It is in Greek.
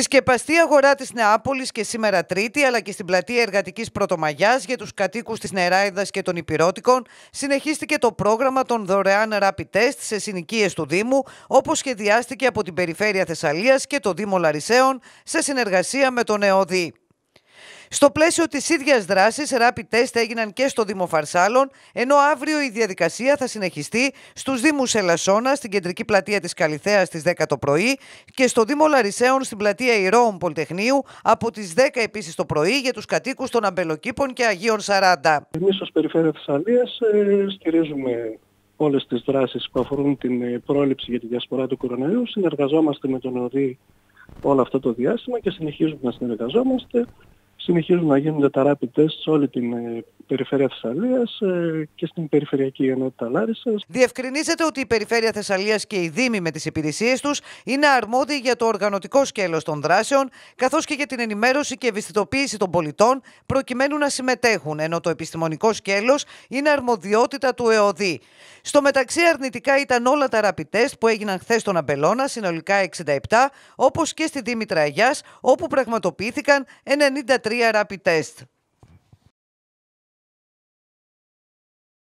Στη σκεπαστή αγορά της Νεάπολης και σήμερα Τρίτη, αλλά και στην πλατεία Εργατικής Πρωτομαγιάς για τους κατοίκους της Νεράιδας και των Υπηρώτικων, συνεχίστηκε το πρόγραμμα των δωρεάν rapid test σε συνοικίες του Δήμου, όπως σχεδιάστηκε από την Περιφέρεια Θεσσαλίας και το Δήμο Λαρισαίων σε συνεργασία με τον ΕΟΔΗ. Στο πλαίσιο της ίδιας δράσης, rapid test έγιναν και στο Δήμο Φαρσάλων, ενώ αύριο η διαδικασία θα συνεχιστεί στους Δήμους Ελασσόνα, στην κεντρική πλατεία της Καλιθέα στι 10 το πρωί και στο Δήμο Λαρισαίων στην πλατεία Ηρώων Πολυτεχνείου από τις 10 επίσης το πρωί για τους κατοίκους των Αμπελοκήπων και Αγίων 40. Εμείς ως Περιφέρεια Θεσσαλίας ε, στηρίζουμε όλες τις δράσεις που αφορούν την ε, πρόληψη για τη διασπορά του κορονοϊού. Συνεργαζόμαστε με τον ΟΔΗ όλο αυτό το διάστημα και συνεχίζουμε να συνεργαζόμαστε. Συνεχίζουν να γίνονται τα σε όλη την ε, περιφέρεια Θεσσαλίας ε, και στην περιφερειακή ενότητα Λάρισας. Διευκρινίζεται ότι η περιφέρεια Θεσσαλίας και οι Δήμοι με τις υπηρεσίες τους είναι αρμόδιοι για το οργανωτικό σκέλος των δράσεων, καθώς και για την ενημέρωση και ευαισθητοποίηση των πολιτών προκειμένου να συμμετέχουν, ενώ το επιστημονικό σκέλος είναι αρμοδιότητα του ΕΟΔΗ. Στο μεταξύ, αρνητικά ήταν όλα τα rapid test που έγιναν χθες στον Αμπελώνα, συνολικά 67, όπως και στη Δήμητρα Αγιάς, όπου πραγματοποιήθηκαν 93 rapid test.